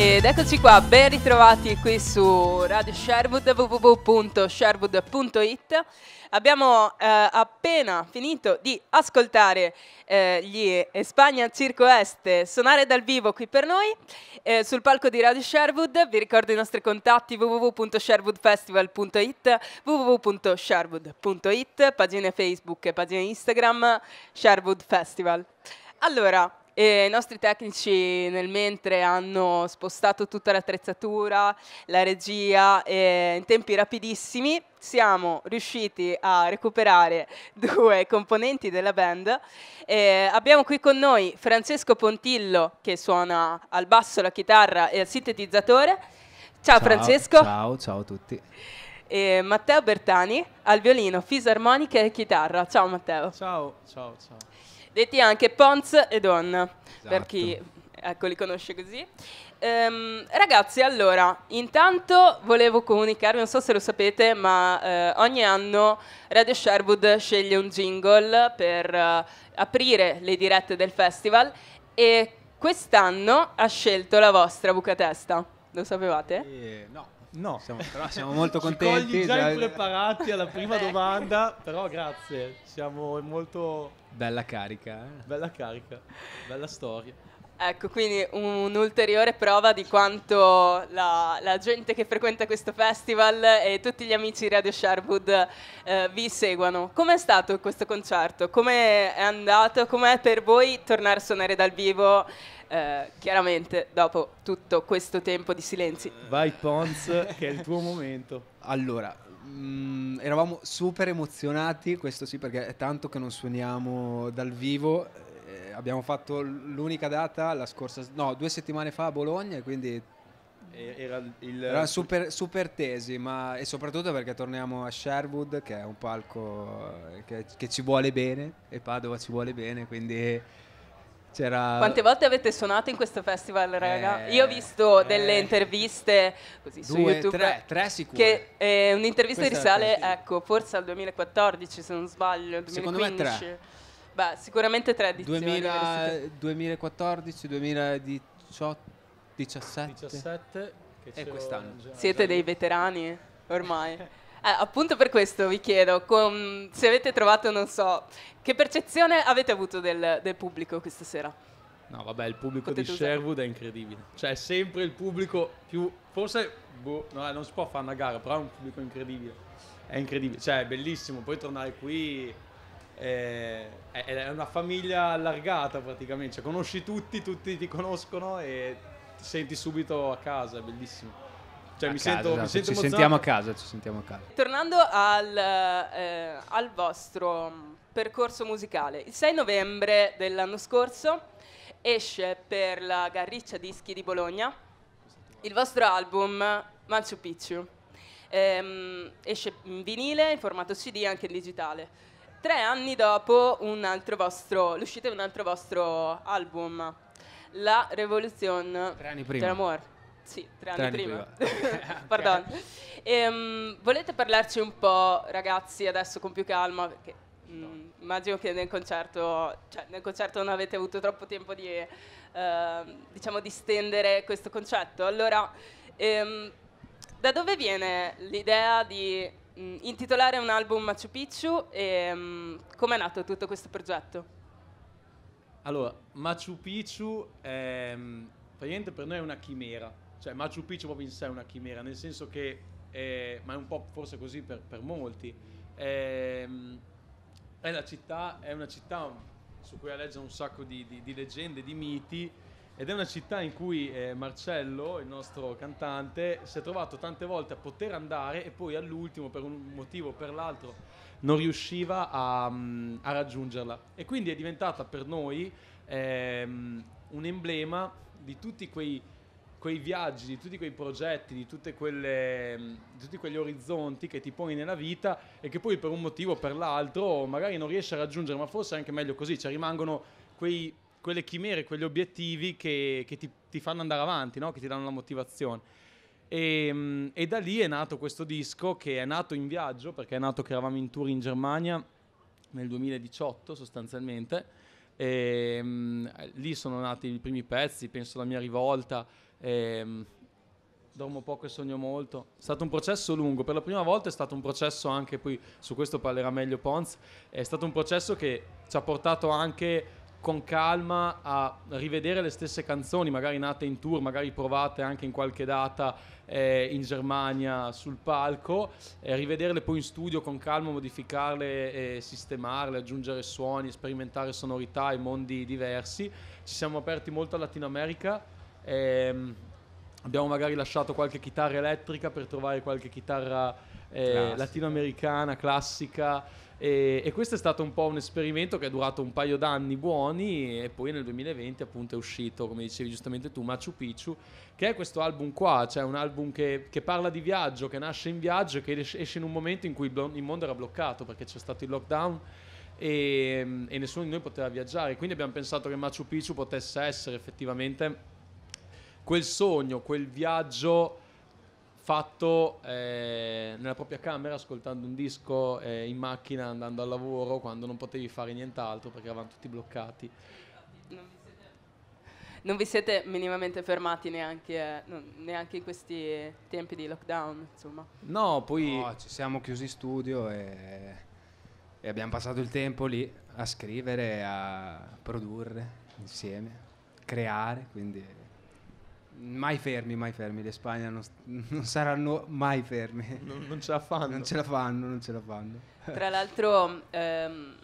Ed eccoci qua, ben ritrovati qui su Radio Sherwood, www.sherwood.it. Abbiamo eh, appena finito di ascoltare eh, gli Espagna Circo Est suonare dal vivo qui per noi eh, sul palco di Radio Sherwood. Vi ricordo i nostri contatti www.sherwoodfestival.it, www.sherwood.it, pagina Facebook e pagina Instagram Sherwood Festival. Allora, e I nostri tecnici nel mentre hanno spostato tutta l'attrezzatura, la regia eh, in tempi rapidissimi. Siamo riusciti a recuperare due componenti della band. Eh, abbiamo qui con noi Francesco Pontillo che suona al basso, la chitarra e al sintetizzatore. Ciao, ciao Francesco. Ciao, ciao a tutti. E Matteo Bertani al violino, fisarmonica e chitarra. Ciao Matteo. Ciao, ciao, ciao detti anche Pons e Don, esatto. per chi ecco, li conosce così. Ehm, ragazzi, allora, intanto volevo comunicarvi, non so se lo sapete, ma eh, ogni anno Radio Sherwood sceglie un jingle per eh, aprire le dirette del festival e quest'anno ha scelto la vostra bucatesta. Lo sapevate? Eh, no. No, siamo, però siamo molto contenti. Ci cogli già impreparati alla prima eh. domanda, però grazie, siamo molto Bella carica, eh? Bella carica, bella storia. Ecco, quindi un'ulteriore prova di quanto la, la, gente che frequenta questo festival e tutti gli amici di Radio Sherwood eh, vi seguono. Com'è stato questo concerto? Come è andato? Com'è per voi tornare a suonare dal vivo? Eh, chiaramente dopo tutto questo tempo di silenzi. Vai Pons, che è il tuo momento. Allora, mh, mm, eravamo super emozionati, questo sì perché è tanto che non suoniamo dal vivo, eh, abbiamo fatto l'unica data la scorsa, no, due settimane fa a Bologna, quindi era, il... Era super, super, tesi, ma e soprattutto perché torniamo a Sherwood, che è un palco eh, che, che, ci vuole bene e Padova ci vuole bene, quindi c'era... Quante volte avete suonato in questo festival, raga? Eh, Io ho visto eh. delle interviste così due, su YouTube. Tre, tre sicuro. Che eh, un'intervista Questa risale, ecco, forse al 2014, se non sbaglio, 2015. Secondo me tre. Beh, sicuramente tre edizioni. 2000, 2014, 2018, 17. 17 e quest'anno. Siete dei veterani ormai. Eh, appunto per questo vi chiedo, com, se avete trovato, non so, che percezione avete avuto del, del pubblico questa sera? No, vabbè, il pubblico Potete di usare. Sherwood è incredibile. Cioè, è sempre il pubblico più... Forse, boh, no, eh, non si può fare una gara, però è un pubblico incredibile. È incredibile, cioè, è bellissimo. Poi tornare qui eh, è, è, una famiglia allargata praticamente. Cioè, conosci tutti, tutti ti conoscono e ti senti subito a casa, è bellissimo. Cioè, a mi, casa, sento, esatto. mi sento, ci sentiamo a casa, ci sentiamo a casa. Tornando al, eh, al vostro mm, percorso musicale, il 6 novembre dell'anno scorso esce per la Garriccia Dischi di Bologna il vostro album Manchu Picchu. Ehm, esce in vinile, in formato CD e anche in digitale. Tre anni dopo vostro, l'uscita di un altro vostro album, La Revolution dell'amore. Sì, tre, tre anni, anni, prima. prima. Pardon. Ehm, volete parlarci un po', ragazzi, adesso con più calma, perché mh, mm, immagino che nel concerto, cioè, nel concerto non avete avuto troppo tempo di, eh, diciamo, di stendere questo concetto. Allora, ehm, da dove viene l'idea di mh, mm, intitolare un album Machu Picchu e mm, come è nato tutto questo progetto? Allora, Machu Picchu è, praticamente per noi è una chimera cioè Machu Picchu proprio in sé è una chimera, nel senso che, è, ma è un po' forse così per, per molti, ehm, è, è, città, è, una città su cui alleggia un sacco di, di, di, leggende, di miti, ed è una città in cui eh, Marcello, il nostro cantante, si è trovato tante volte a poter andare e poi all'ultimo, per un motivo o per l'altro, non riusciva a, mm, a raggiungerla. E quindi è diventata per noi ehm, un emblema di tutti quei quei viaggi, di tutti quei progetti, di, quelle, di, tutti quegli orizzonti che ti poni nella vita e che poi per un motivo o per l'altro magari non riesci a raggiungere, ma forse è anche meglio così, cioè rimangono quei, quelle chimere, quegli obiettivi che, che ti, ti, fanno andare avanti, no? che ti danno la motivazione. E, ehm, e, da lì è nato questo disco che è nato in viaggio, perché è nato che eravamo in tour in Germania nel 2018 sostanzialmente. E, ehm, lì sono nati i primi pezzi, penso la mia rivolta, e, ehm, dormo poco e sogno molto. È stato un processo lungo, per la prima volta è stato un processo anche, poi su questo parlerà meglio Pons, è stato un processo che ci ha portato anche con calma a rivedere le stesse canzoni, magari nate in tour, magari provate anche in qualche data eh, in Germania sul palco, eh, rivederle poi in studio con calma, modificarle, eh, sistemarle, aggiungere suoni, sperimentare sonorità e mondi diversi. Ci siamo aperti molto a Latino America Ehm, abbiamo magari lasciato qualche chitarra elettrica per trovare qualche chitarra eh, latinoamericana, classica. E, e, questo è stato un po' un esperimento che è durato un paio d'anni buoni e poi nel 2020 appunto è uscito, come dicevi giustamente tu, Machu Picchu, che è questo album qua, cioè un album che, che parla di viaggio, che nasce in viaggio e che esce in un momento in cui il mondo era bloccato perché c'è stato il lockdown e, e nessuno di noi poteva viaggiare. Quindi abbiamo pensato che Machu Picchu potesse essere effettivamente quel sogno, quel viaggio fatto eh, nella propria camera ascoltando un disco eh, in macchina andando al lavoro quando non potevi fare nient'altro perché eravamo tutti bloccati. Non vi siete, minimamente fermati neanche, non, neanche, in questi tempi di lockdown, insomma. No, poi... No, ci siamo chiusi in studio e, e abbiamo passato il tempo lì a scrivere, a produrre insieme, creare, quindi mai fermi, mai fermi. Le Spagna non, non saranno mai fermi. Non, non, ce la fanno. Non ce la fanno, non ce la fanno. Tra l'altro, ehm,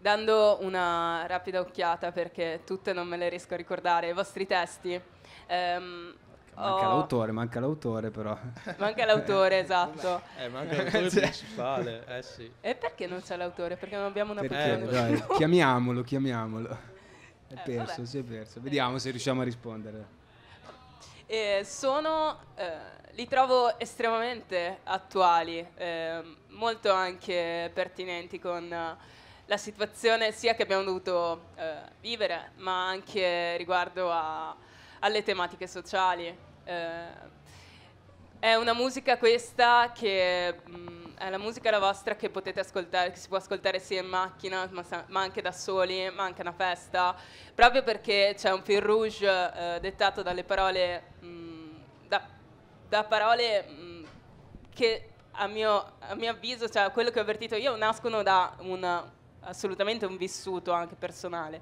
dando una rapida occhiata, perché tutte non me le riesco a ricordare, i vostri testi. Ehm, Manca oh. l'autore, manca l'autore però. Manca l'autore, esatto. Eh, manca l'autore cioè. principale, eh sì. E perché non c'è l'autore? Perché non abbiamo una perché, eh, dai, chiamiamolo, chiamiamolo. È eh, perso, vabbè. si è perso. Vediamo se riusciamo a rispondere. E sono, eh, li trovo estremamente attuali, eh, molto anche pertinenti con eh, la situazione sia che abbiamo dovuto eh, vivere, ma anche riguardo a, alle tematiche sociali. Eh, è una musica questa che... Mh, mm, è eh, la musica la vostra che potete ascoltare, che si può ascoltare sia in macchina, ma, ma anche da soli, ma anche a una festa, proprio perché c'è un fil rouge eh, dettato dalle parole, mh, mm, da, da, parole mh, mm, che a mio, a mio, avviso, cioè quello che ho avvertito io, nascono da un, assolutamente un vissuto anche personale.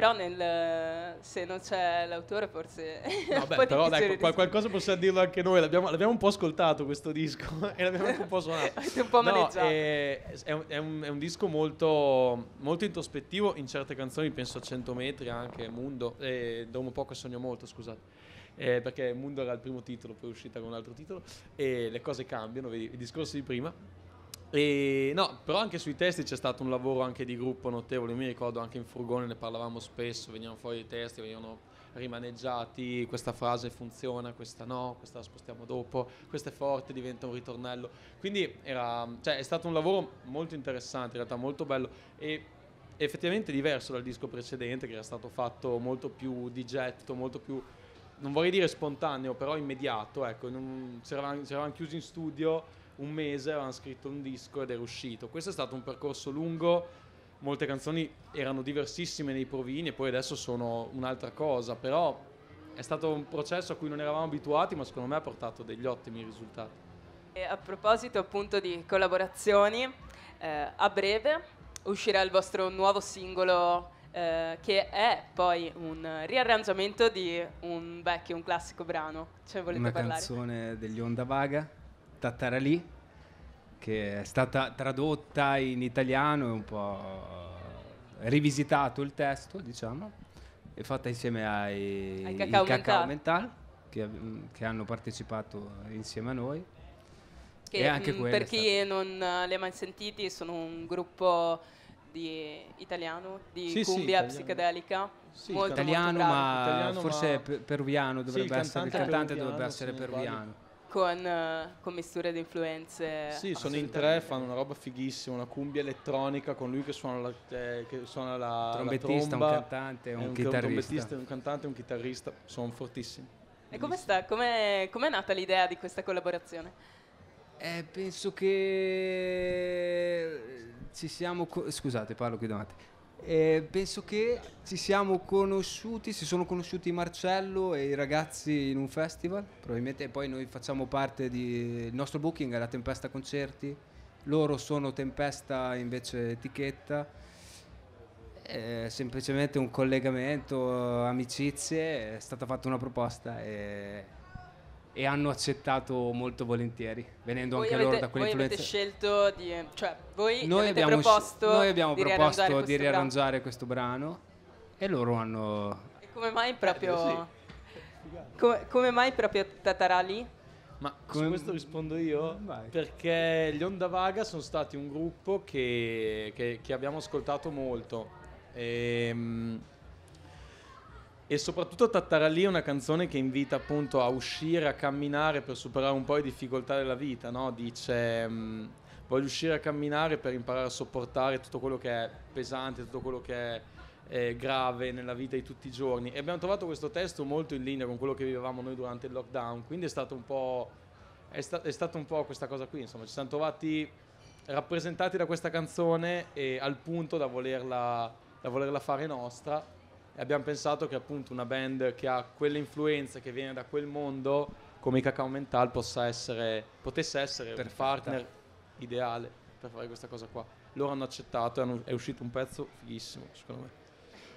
Però nel, se non c'è l'autore forse... No, beh, però dai, qual- qualcosa possiamo dirlo anche noi, l'abbiamo, l'abbiamo un po' ascoltato questo disco e l'abbiamo anche un po' suonato. un po' no, è, eh, è, un, è, un, è, un, disco molto, molto, introspettivo in certe canzoni, penso a 100 metri anche, Mundo, eh, Dormo poco e sogno molto, scusate. Eh, perché Mundo era il primo titolo, poi è uscita con un altro titolo, e le cose cambiano, vedi, i discorsi di prima. E, no, però anche sui testi c'è stato un lavoro anche di gruppo notevole. mi ricordo anche in furgone ne parlavamo spesso, venivano fuori i testi, venivano rimaneggiati, questa frase funziona, questa no, questa la spostiamo dopo, questa è forte, diventa un ritornello. Quindi era, cioè, è stato un lavoro molto interessante, in realtà molto bello e effettivamente diverso dal disco precedente che era stato fatto molto più di getto, molto più, non vorrei dire spontaneo, però immediato. Ecco, un, si, eravamo, eravamo chiusi in studio un mese avevano scritto un disco ed era uscito. Questo è stato un percorso lungo, molte canzoni erano diversissime nei provini e poi adesso sono un'altra cosa, però è stato un processo a cui non eravamo abituati, ma secondo me ha portato degli ottimi risultati. E a proposito appunto di collaborazioni, eh, a breve uscirà il vostro nuovo singolo eh, che è poi un riarrangiamento di un vecchio, un classico brano. Ce cioè, volete Una parlare? canzone degli Onda Vaga Tattarali, che è stata tradotta in italiano e un po' eh, rivisitato il testo, diciamo, e fatta insieme ai, cacao, cacao, mental, che, mm, che, hanno partecipato insieme a noi. Che, mh, mm, per chi non eh, li ha mai sentiti, sono un gruppo di italiano, di sì, cumbia sì, psichedelica. Sì, molto, italiano, molto ma italiano, forse ma... peruviano dovrebbe sì, il essere, il cantante peruviano, dovrebbe essere peruviano con, eh, con misture di influenze. Sì, sono in tre, fanno una roba fighissima, una cumbia elettronica con lui che suona la, eh, che suona la trombettista, la tromba, un cantante, un, un chitarrista. Un trombettista, un cantante, un chitarrista, sono fortissimi. E come sta? Com'è, com'è nata l'idea di questa collaborazione? Eh, penso che ci siamo. Co- scusate, parlo qui davanti. E penso che ci siamo conosciuti, si sono conosciuti Marcello e i ragazzi in un festival, probabilmente poi noi facciamo parte del nostro booking è la Tempesta Concerti, loro sono Tempesta invece etichetta. È semplicemente un collegamento, amicizie, è stata fatta una proposta e e hanno accettato molto volentieri, venendo voi anche avete, loro da quell'influenza. Voi avete scelto di, cioè voi noi abbiamo proposto, noi abbiamo di proposto riarrangiare di riarrangiare questo brano e loro hanno... E come mai proprio... Eh, come, come mai proprio Tatarali? Ma come... su questo rispondo io Vai. perché gli Onda Vaga sono stati un gruppo che, che, che abbiamo ascoltato molto. E, ehm, e soprattutto Tattaralì è una canzone che invita appunto a uscire, a camminare per superare un po' le difficoltà della vita, no? Dice mm, voglio uscire a camminare per imparare a sopportare tutto quello che è pesante, tutto quello che è eh, grave nella vita di tutti i giorni e abbiamo trovato questo testo molto in linea con quello che vivevamo noi durante il lockdown, quindi è stato un po', è sta- è stato un po questa cosa qui, insomma ci siamo trovati rappresentati da questa canzone e al punto da volerla, da volerla fare nostra e abbiamo pensato che appunto una band che ha quell'influenza che viene da quel mondo come i Cacao Mental possa essere, potesse essere Perfetta. un partner ideale per fare questa cosa qua. Loro hanno accettato e hanno, è uscito un pezzo fighissimo, secondo me.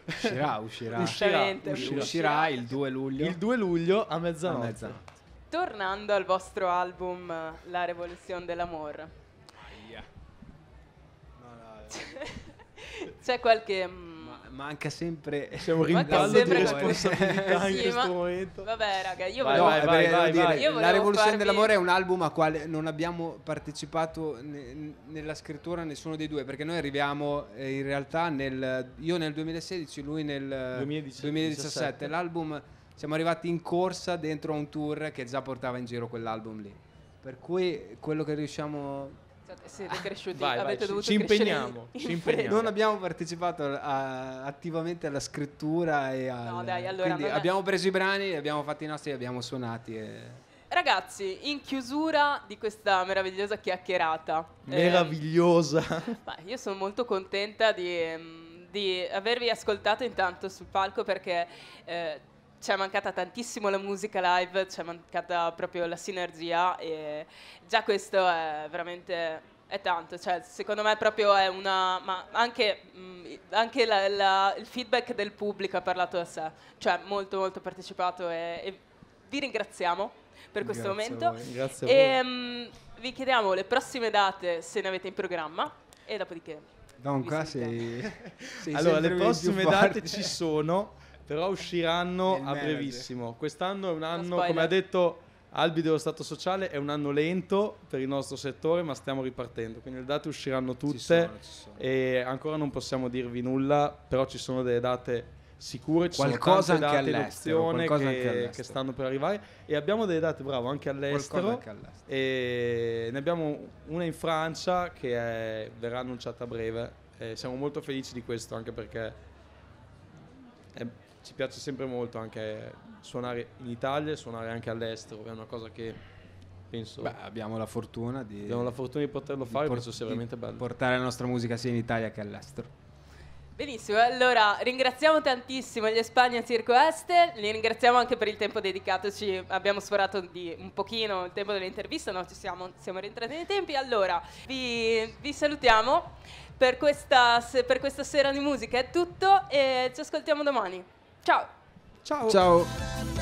Uscirà, uscirà. uscirà, uscirà, uscirà, il 2 luglio. Il 2 luglio a mezzanotte. A mezzanotte. Tornando al vostro album La rivoluzione dell'amor. Aia. No, no, no. C'è qualche mm, manca sempre c'è un rimpallo di responsabilità in questo ma... momento. Vabbè, raga, io volevo, vai, vai, vai, dire, io La rivoluzione farvi... dell'amore è un album a quale non abbiamo partecipato ne, nella scrittura nessuno dei due, perché noi arriviamo eh, in realtà nel io nel 2016, lui nel 2017. 2017. L'album siamo arrivati in corsa dentro a un tour che già portava in giro quell'album lì. Per cui quello che riusciamo state, siete ah, cresciuti, vai, avete vai, dovuto ci impegniamo, in, ci impegniamo. Non abbiamo partecipato a, attivamente alla scrittura e al, no, dai, allora, è... abbiamo preso i brani, li abbiamo fatti i nostri, li abbiamo suonati e... Ragazzi, in chiusura di questa meravigliosa chiacchierata. Eh, meravigliosa! Eh, io sono molto contenta di, mm, di, avervi ascoltato intanto sul palco perché eh, ci è mancata tantissimo la musica live, ci è mancata proprio la sinergia e già questo è veramente è tanto, cioè, secondo me proprio è una... ma anche, mh, mm, anche la, la, il feedback del pubblico ha parlato a sé, cioè molto molto partecipato e, e vi ringraziamo per questo grazie momento. Voi, grazie e, mh, mm, vi chiediamo le prossime date se ne avete in programma e dopodiché... Dunque, sei, sei allora, le prossime date ci sono però usciranno a brevissimo. Quest'anno è un anno, come ha detto Albi dello Stato Sociale, è un anno lento per il nostro settore, ma stiamo ripartendo. Quindi le date usciranno tutte ci sono, ci sono. e ancora non possiamo dirvi nulla, però ci sono delle date sicure, ci qualcosa sono anche all'estero, qualcosa che, anche all'estero che stanno per arrivare e abbiamo delle date, bravo, anche all'estero, anche all'estero. E ne abbiamo una in Francia che è, verrà annunciata a breve. E siamo molto felici di questo anche perché è ci piace sempre molto anche suonare in Italia e suonare anche all'estero, è una cosa che penso... Beh, abbiamo la fortuna di... La fortuna di poterlo fare, di penso sia veramente bello. Portare la nostra musica sia in Italia che all'estero. Benissimo, allora ringraziamo tantissimo gli Espagna Circo Este, li ringraziamo anche per il tempo dedicato, ci abbiamo sforato di un pochino il tempo dell'intervista, no? Ci siamo, siamo rientrati nei tempi, allora vi, vi salutiamo, per questa, per questa sera di musica è tutto e ci ascoltiamo domani. Ciao. Ciao. Ciao.